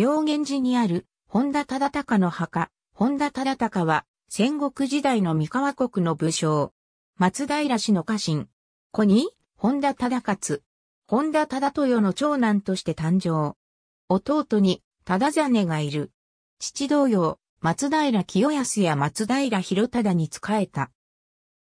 妙源寺にある本田忠隆の墓。本田忠隆は戦国時代の三河国の武将。松平氏の家臣。子に本田忠勝。本田忠豊の長男として誕生。弟に忠真がいる。父同様、松平清康や松平広忠に仕えた。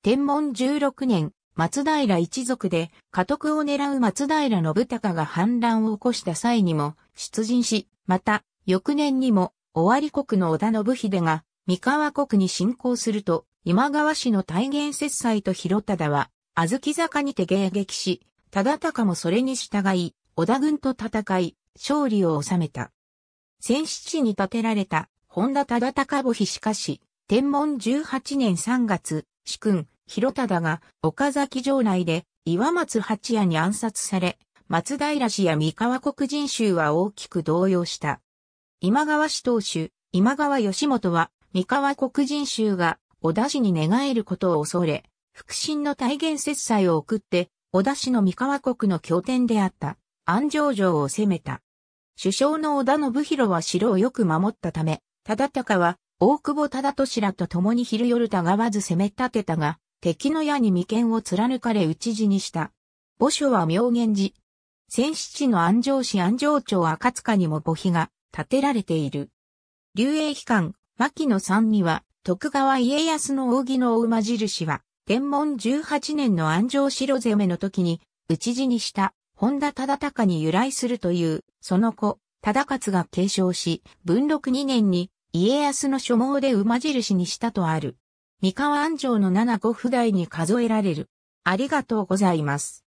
天文16年、松平一族で家督を狙う松平信孝が反乱を起こした際にも出陣し、また、翌年にも、尾張国の織田信秀が、三河国に侵攻すると、今川氏の大元節祭と広忠は、小豆坂にて迎撃し、忠高もそれに従い、織田軍と戦い、勝利を収めた。戦死地に建てられた、本田忠高墓碑しかし、天文18年3月、主君、広忠が、岡崎城内で、岩松八夜に暗殺され、松平氏や三河国人衆は大きく動揺した。今川氏当主、今川義元は、三河国人衆が、小田氏に寝返ることを恐れ、腹心の体言節祭を送って、小田氏の三河国の拠点であった、安城城を攻めた。首相の小田信弘は城をよく守ったため、忠敬は、大久保忠敏らと共に昼夜たがわず攻め立てたが、敵の矢に眉間を貫かれ討ち死にした。墓所は明言寺、戦七地の安城市安城町赤塚にも墓碑が建てられている。流英碑館、牧野さんには、徳川家康の扇の馬印は、天文18年の安城城攻めの時に、討ち死にした本田忠隆に由来するという、その子、忠勝が継承し、文禄2年に家康の所望で馬印にしたとある。三河安城の七五不代に数えられる。ありがとうございます。